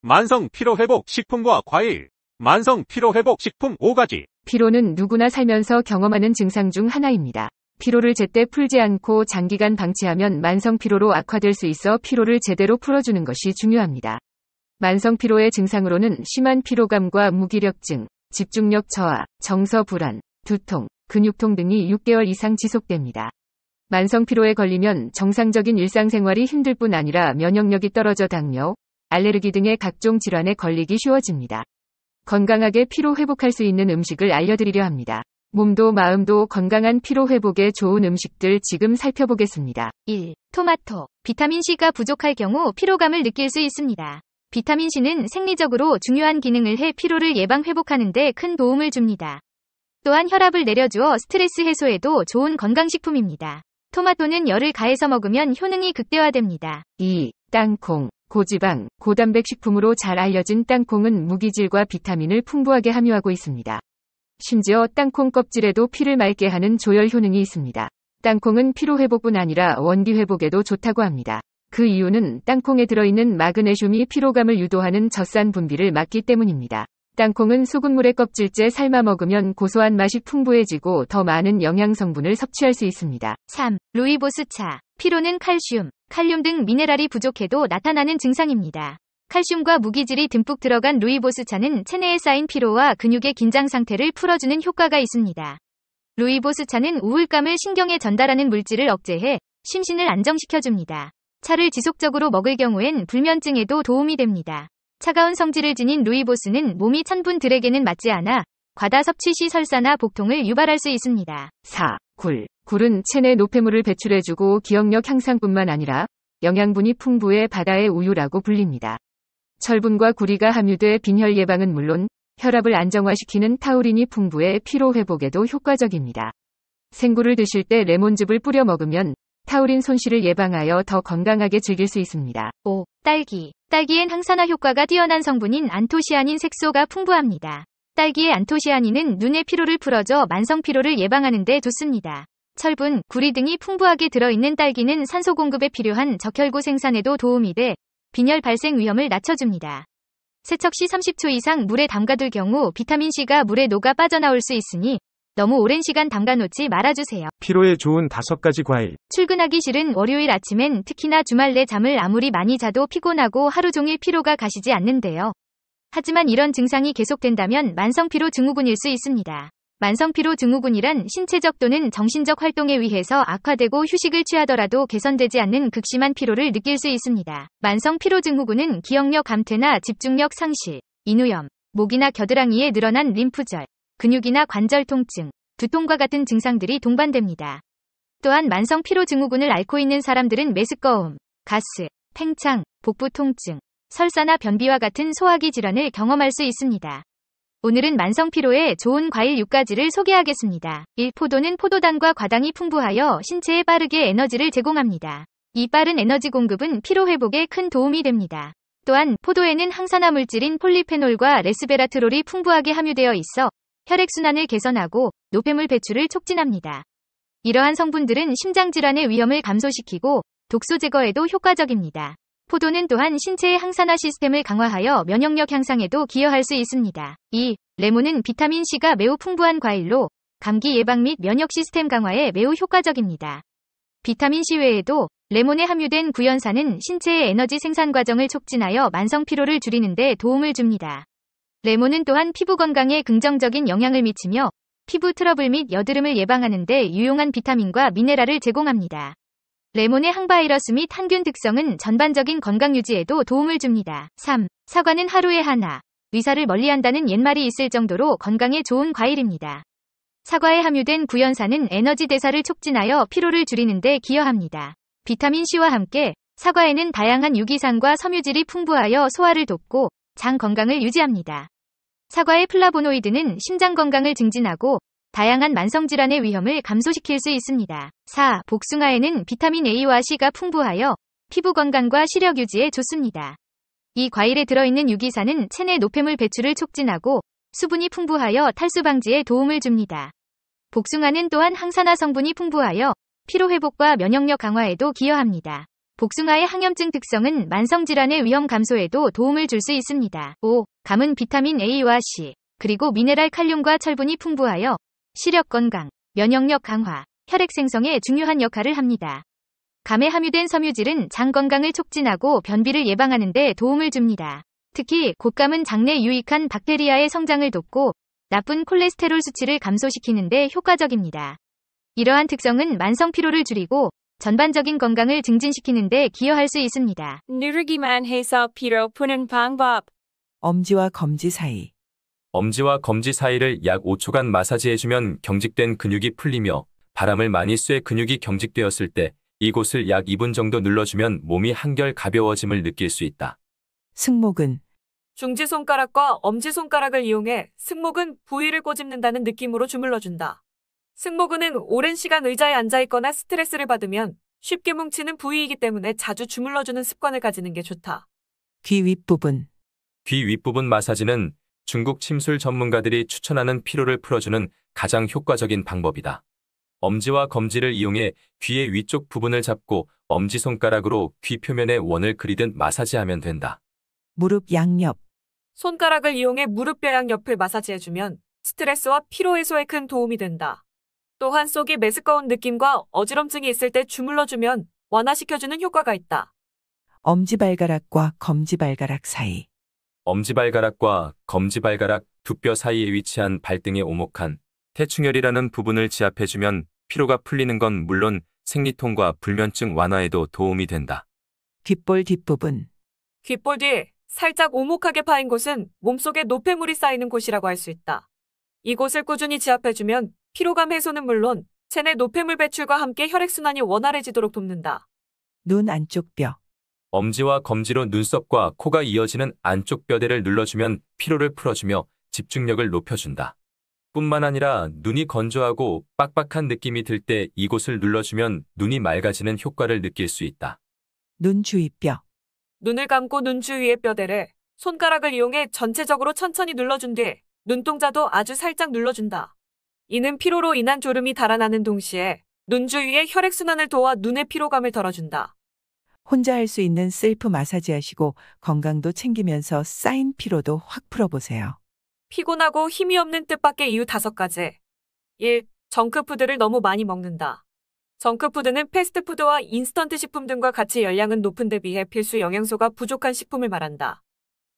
만성 피로회복 식품과 과일, 만성 피로회복 식품 5가지. 피로는 누구나 살면서 경험하는 증상 중 하나입니다. 피로를 제때 풀지 않고 장기간 방치하면 만성 피로로 악화될 수 있어 피로를 제대로 풀어주는 것이 중요합니다. 만성 피로의 증상으로는 심한 피로감과 무기력증, 집중력 저하, 정서 불안, 두통, 근육통 등이 6개월 이상 지속됩니다. 만성 피로에 걸리면 정상적인 일상생활이 힘들 뿐 아니라 면역력이 떨어져 당뇨, 알레르기 등의 각종 질환에 걸리기 쉬워집니다. 건강하게 피로 회복할 수 있는 음식을 알려드리려 합니다. 몸도 마음도 건강한 피로 회복에 좋은 음식들 지금 살펴보겠습니다. 1. 토마토. 비타민C가 부족할 경우 피로감을 느낄 수 있습니다. 비타민C는 생리적으로 중요한 기능을 해 피로를 예방 회복하는 데 큰 도움을 줍니다. 또한 혈압을 내려주어 스트레스 해소에도 좋은 건강식품입니다. 토마토는 열을 가해서 먹으면 효능이 극대화됩니다. 2. 땅콩. 고지방, 고단백 식품으로 잘 알려진 땅콩은 무기질과 비타민을 풍부하게 함유하고 있습니다. 심지어 땅콩 껍질에도 피를 맑게 하는 조혈 효능이 있습니다. 땅콩은 피로 회복뿐 아니라 원기 회복에도 좋다고 합니다. 그 이유는 땅콩에 들어있는 마그네슘이 피로감을 유도하는 젖산 분비를 막기 때문입니다. 땅콩은 소금물에 껍질째 삶아 먹으면 고소한 맛이 풍부해지고 더 많은 영양 성분을 섭취할 수 있습니다. 3. 루이보스차. 피로는 칼슘, 칼륨 등 미네랄이 부족해도 나타나는 증상입니다. 칼슘과 무기질이 듬뿍 들어간 루이보스차는 체내에 쌓인 피로와 근육의 긴장 상태를 풀어주는 효과가 있습니다. 루이보스차는 우울감을 신경에 전달하는 물질을 억제해 심신을 안정시켜줍니다. 차를 지속적으로 먹을 경우엔 불면증에도 도움이 됩니다. 차가운 성질을 지닌 루이보스는 몸이 찬 분들에게는 맞지 않아 과다 섭취 시 설사나 복통을 유발할 수 있습니다. 4. 굴. 굴은 체내 노폐물을 배출해주고 기억력 향상뿐만 아니라 영양분이 풍부해 바다의 우유라고 불립니다. 철분과 구리가 함유돼 빈혈 예방은 물론 혈압을 안정화시키는 타우린이 풍부해 피로 회복에도 효과적입니다. 생굴을 드실 때 레몬즙을 뿌려 먹으면 타우린 손실을 예방하여 더 건강하게 즐길 수 있습니다. 5. 딸기. 딸기엔 항산화 효과가 뛰어난 성분인 안토시아닌 색소가 풍부합니다. 딸기의 안토시아닌은 눈의 피로를 풀어줘 만성 피로를 예방하는 데 좋습니다. 철분, 구리 등이 풍부하게 들어있는 딸기는 산소 공급에 필요한 적혈구 생산에도 도움이 돼 빈혈 발생 위험을 낮춰줍니다. 세척 시 30초 이상 물에 담가둘 경우 비타민C가 물에 녹아 빠져나올 수 있으니 너무 오랜 시간 담가놓지 말아주세요. 피로에 좋은 다섯 가지 과일. 출근하기 싫은 월요일 아침엔 특히나 주말 내 잠을 아무리 많이 자도 피곤하고 하루 종일 피로가 가시지 않는데요. 하지만 이런 증상이 계속된다면 만성피로 증후군일 수 있습니다. 만성피로 증후군이란 신체적 또는 정신적 활동에 의해서 악화되고 휴식을 취하더라도 개선되지 않는 극심한 피로를 느낄 수 있습니다. 만성피로 증후군은 기억력 감퇴나 집중력 상실, 인후염, 목이나 겨드랑이에 늘어난 림프절, 근육이나 관절 통증, 두통과 같은 증상들이 동반됩니다. 또한 만성피로 증후군을 앓고 있는 사람들은 메스꺼움, 가스, 팽창, 복부 통증, 설사나 변비와 같은 소화기 질환을 경험할 수 있습니다. 오늘은 만성 피로에 좋은 과일 6가지를 소개하겠습니다. 1. 포도는 포도당과 과당이 풍부하여 신체에 빠르게 에너지를 제공합니다. 이 빠른 에너지 공급은 피로 회복에 큰 도움이 됩니다. 또한 포도에는 항산화 물질인 폴리페놀과 레스베라트롤이 풍부하게 함유되어 있어 혈액순환을 개선하고 노폐물 배출을 촉진합니다. 이러한 성분들은 심장질환의 위험을 감소시키고 독소 제거에도 효과적입니다. 포도는 또한 신체의 항산화 시스템을 강화하여 면역력 향상에도 기여할 수 있습니다. 2. 레몬은 비타민C가 매우 풍부한 과일로 감기 예방 및 면역 시스템 강화에 매우 효과적입니다. 비타민C 외에도 레몬에 함유된 구연산은 신체의 에너지 생산 과정을 촉진하여 만성 피로를 줄이는 데 도움을 줍니다. 레몬은 또한 피부 건강에 긍정적인 영향을 미치며 피부 트러블 및 여드름을 예방하는 데 유용한 비타민과 미네랄을 제공합니다. 레몬의 항바이러스 및 항균 특성은 전반적인 건강 유지에도 도움을 줍니다. 3. 사과는 하루에 하나. 의사를 멀리한다는 옛말이 있을 정도로 건강에 좋은 과일입니다. 사과에 함유된 구연산은 에너지 대사를 촉진하여 피로를 줄이는 데 기여합니다. 비타민C와 함께 사과에는 다양한 유기산과 섬유질이 풍부하여 소화를 돕고 장 건강을 유지합니다. 사과의 플라보노이드는 심장 건강을 증진하고 다양한 만성질환의 위험을 감소시킬 수 있습니다. 4. 복숭아에는 비타민 A와 C가 풍부하여 피부 건강과 시력 유지에 좋습니다. 이 과일에 들어있는 유기산은 체내 노폐물 배출을 촉진하고 수분이 풍부하여 탈수 방지에 도움을 줍니다. 복숭아는 또한 항산화 성분이 풍부하여 피로 회복과 면역력 강화에도 기여합니다. 복숭아의 항염증 특성은 만성질환의 위험 감소에도 도움을 줄 수 있습니다. 5. 감은 비타민 A와 C, 그리고 미네랄 칼륨과 철분이 풍부하여 시력 건강, 면역력 강화, 혈액 생성에 중요한 역할을 합니다. 감에 함유된 섬유질은 장 건강을 촉진하고 변비를 예방하는 데 도움을 줍니다. 특히 곶감은 장내 유익한 박테리아의 성장을 돕고 나쁜 콜레스테롤 수치를 감소시키는 데 효과적입니다. 이러한 특성은 만성 피로를 줄이고 전반적인 건강을 증진시키는 데 기여할 수 있습니다. 누르기만 해서 피로 푸는 방법 엄지와 검지 사이 엄지와 검지 사이를 약 5초간 마사지해주면 경직된 근육이 풀리며 바람을 많이 쐬 근육이 경직되었을 때 이곳을 약 2분 정도 눌러주면 몸이 한결 가벼워짐을 느낄 수 있다. 승모근 중지손가락과 엄지손가락을 이용해 승모근 부위를 꼬집는다는 느낌으로 주물러준다. 승모근은 오랜 시간 의자에 앉아있거나 스트레스를 받으면 쉽게 뭉치는 부위이기 때문에 자주 주물러주는 습관을 가지는 게 좋다. 귀 윗부분 귀 윗부분 마사지는 중국 침술 전문가들이 추천하는 피로를 풀어주는 가장 효과적인 방법이다. 엄지와 검지를 이용해 귀의 위쪽 부분을 잡고 엄지손가락으로 귀 표면에 원을 그리듯 마사지하면 된다. 무릎 양옆 손가락을 이용해 무릎뼈양 옆을 마사지해주면 스트레스와 피로 해소에 큰 도움이 된다. 또한 속이 메스꺼운 느낌과 어지럼증이 있을 때 주물러주면 완화시켜주는 효과가 있다. 엄지발가락과 검지발가락 사이 엄지발가락과 검지발가락 두 뼈 사이에 위치한 발등에 오목한 태충혈이라는 부분을 지압해주면 피로가 풀리는 건 물론 생리통과 불면증 완화에도 도움이 된다. 귓볼 뒷부분 귓볼 뒤 살짝 오목하게 파인 곳은 몸속에 노폐물이 쌓이는 곳이라고 할 수 있다. 이곳을 꾸준히 지압해주면 피로감 해소는 물론 체내 노폐물 배출과 함께 혈액순환이 원활해지도록 돕는다. 눈 안쪽 뼈 엄지와 검지로 눈썹과 코가 이어지는 안쪽 뼈대를 눌러주면 피로를 풀어주며 집중력을 높여준다. 뿐만 아니라 눈이 건조하고 빡빡한 느낌이 들 때 이곳을 눌러주면 눈이 맑아지는 효과를 느낄 수 있다. 눈 주위 뼈. 눈을 감고 눈 주위의 뼈대를 손가락을 이용해 전체적으로 천천히 눌러준 뒤 눈동자도 아주 살짝 눌러준다. 이는 피로로 인한 졸음이 달아나는 동시에 눈 주위의 혈액순환을 도와 눈의 피로감을 덜어준다. 혼자 할 수 있는 셀프 마사지 하시고 건강도 챙기면서 쌓인 피로도 확 풀어보세요. 피곤하고 힘이 없는 뜻밖의 이유 다섯 가지. 1. 정크푸드를 너무 많이 먹는다. 정크푸드는 패스트푸드와 인스턴트 식품 등과 같이 열량은 높은 데 비해 필수 영양소가 부족한 식품을 말한다.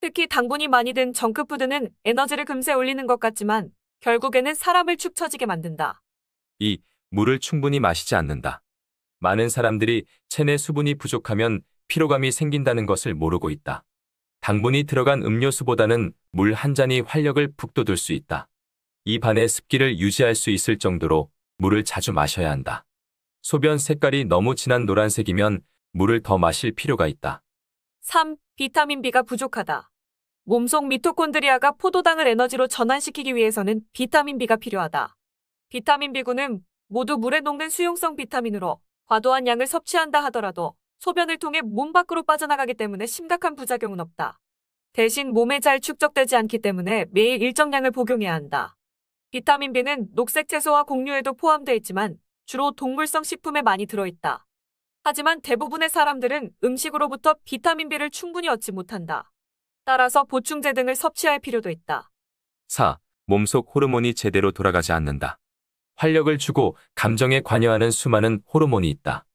특히 당분이 많이 든 정크푸드는 에너지를 금세 올리는 것 같지만 결국에는 사람을 축 처지게 만든다. 2. 물을 충분히 마시지 않는다. 많은 사람들이 체내 수분이 부족하면 피로감이 생긴다는 것을 모르고 있다. 당분이 들어간 음료수보다는 물 한 잔이 활력을 북돋을 수 있다. 이반의 습기를 유지할 수 있을 정도로 물을 자주 마셔야 한다. 소변 색깔이 너무 진한 노란색이면 물을 더 마실 필요가 있다. 3. 비타민 B가 부족하다. 몸속 미토콘드리아가 포도당을 에너지로 전환시키기 위해서는 비타민 B가 필요하다. 비타민 B군은 모두 물에 녹는 수용성 비타민으로 과도한 양을 섭취한다 하더라도 소변을 통해 몸 밖으로 빠져나가기 때문에 심각한 부작용은 없다. 대신 몸에 잘 축적되지 않기 때문에 매일 일정량을 복용해야 한다. 비타민 B는 녹색 채소와 곡류에도 포함되어 있지만 주로 동물성 식품에 많이 들어있다. 하지만 대부분의 사람들은 음식으로부터 비타민 B를 충분히 얻지 못한다. 따라서 보충제 등을 섭취할 필요도 있다. 4. 몸속 호르몬이 제대로 돌아가지 않는다. 활력을 주고 감정에 관여하는 수많은 호르몬이 있다.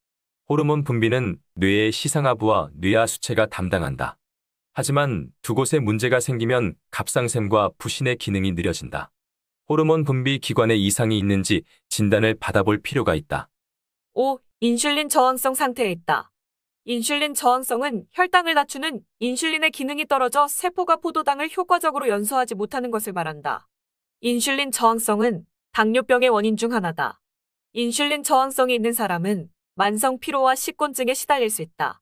호르몬 분비는 뇌의 시상하부와 뇌하수체가 담당한다. 하지만 두 곳에 문제가 생기면 갑상샘과 부신의 기능이 느려진다. 호르몬 분비 기관에 이상이 있는지 진단을 받아볼 필요가 있다. 5. 인슐린 저항성 상태에 있다. 인슐린 저항성은 혈당을 낮추는 인슐린의 기능이 떨어져 세포가 포도당을 효과적으로 연소하지 못하는 것을 말한다. 인슐린 저항성은 당뇨병의 원인 중 하나다. 인슐린 저항성이 있는 사람은 만성 피로와 식곤증에 시달릴 수 있다.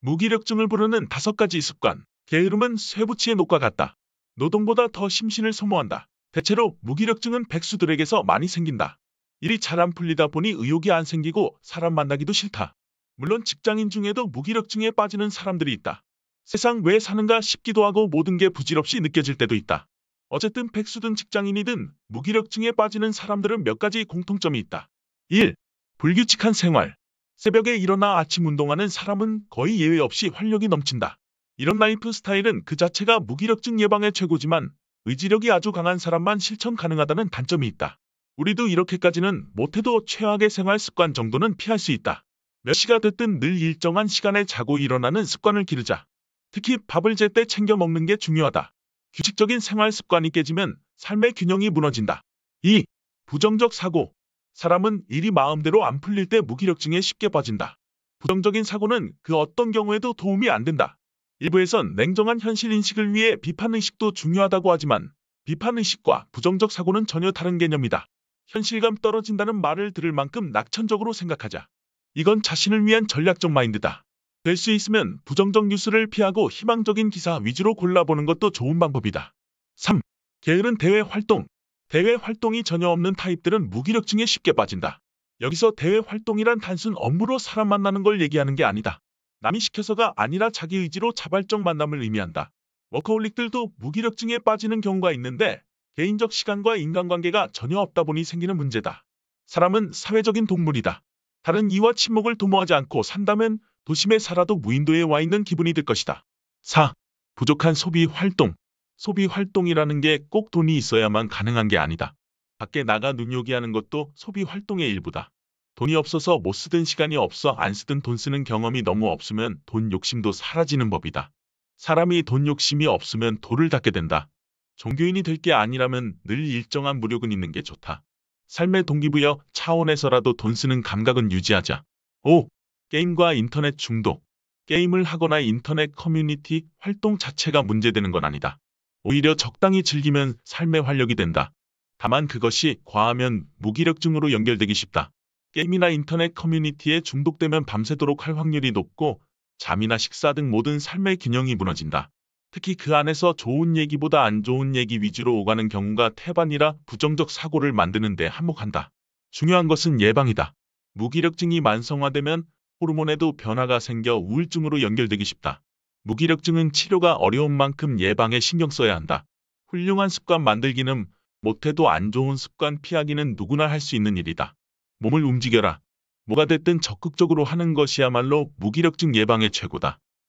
무기력증을 부르는 다섯 가지 습관. 게으름은 쇠붙이의 녹과 같다. 노동보다 더 심신을 소모한다. 대체로 무기력증은 백수들에게서 많이 생긴다. 일이 잘 안 풀리다 보니 의욕이 안 생기고 사람 만나기도 싫다. 물론 직장인 중에도 무기력증에 빠지는 사람들이 있다. 세상 왜 사는가 싶기도 하고 모든 게 부질없이 느껴질 때도 있다. 어쨌든 백수든 직장인이든 무기력증에 빠지는 사람들은 몇 가지 공통점이 있다. 1. 불규칙한 생활. 새벽에 일어나 아침 운동하는 사람은 거의 예외 없이 활력이 넘친다. 이런 라이프 스타일은 그 자체가 무기력증 예방의 최고지만 의지력이 아주 강한 사람만 실천 가능하다는 단점이 있다. 우리도 이렇게까지는 못해도 최악의 생활 습관 정도는 피할 수 있다. 몇 시가 됐든 늘 일정한 시간에 자고 일어나는 습관을 기르자. 특히 밥을 제때 챙겨 먹는 게 중요하다. 규칙적인 생활 습관이 깨지면 삶의 균형이 무너진다. 2. 부정적 사고. 사람은 일이 마음대로 안 풀릴 때 무기력증에 쉽게 빠진다. 부정적인 사고는 그 어떤 경우에도 도움이 안 된다. 일부에선 냉정한 현실 인식을 위해 비판의식도 중요하다고 하지만 비판의식과 부정적 사고는 전혀 다른 개념이다. 현실감 떨어진다는 말을 들을 만큼 낙천적으로 생각하자. 이건 자신을 위한 전략적 마인드다. 될수 있으면 부정적 뉴스를 피하고 희망적인 기사 위주로 골라보는 것도 좋은 방법이다. 3. 게으른 대외 활동 대외 활동이 전혀 없는 타입들은 무기력증에 쉽게 빠진다. 여기서 대외 활동이란 단순 업무로 사람 만나는 걸 얘기하는 게 아니다. 남이 시켜서가 아니라 자기 의지로 자발적 만남을 의미한다. 워커홀릭들도 무기력증에 빠지는 경우가 있는데 개인적 시간과 인간관계가 전혀 없다 보니 생기는 문제다. 사람은 사회적인 동물이다. 다른 이와 침묵을 도모하지 않고 산다면 도심에 살아도 무인도에 와 있는 기분이 들 것이다. 4. 부족한 소비 활동 소비 활동이라는 게 꼭 돈이 있어야만 가능한 게 아니다. 밖에 나가 눈요기 하는 것도 소비 활동의 일부다. 돈이 없어서 못 쓰든 시간이 없어 안 쓰든 돈 쓰는 경험이 너무 없으면 돈 욕심도 사라지는 법이다. 사람이 돈 욕심이 없으면 돌을 닦게 된다. 종교인이 될 게 아니라면 늘 일정한 무력은 있는 게 좋다. 삶의 동기부여 차원에서라도 돈 쓰는 감각은 유지하자. 5. 게임과 인터넷 중독, 게임을 하거나 인터넷 커뮤니티 활동 자체가 문제되는 건 아니다. 오히려 적당히 즐기면 삶의 활력이 된다. 다만 그것이 과하면 무기력증으로 연결되기 쉽다. 게임이나 인터넷 커뮤니티에 중독되면 밤새도록 할 확률이 높고 잠이나 식사 등 모든 삶의 균형이 무너진다. 특히 그 안에서 좋은 얘기보다 안 좋은 얘기 위주로 오가는 경우가 태반이라 부정적 사고를 만드는 데 한몫한다. 중요한 것은 예방이다. 무기력증이 만성화되면 호르몬에도 변화가 생겨 우울증으로 연결되기 쉽다. 무기력증은 치료가 어려운 만큼 예방에 신경 써야 한다. 훌륭한 습관 만들기는 못해도 안 좋은 습관 피하기는 누구나 할 수 있는 일이다. 몸을 움직여라. 뭐가 됐든 적극적으로 하는 것이야말로 무기력증 예방의 최고다.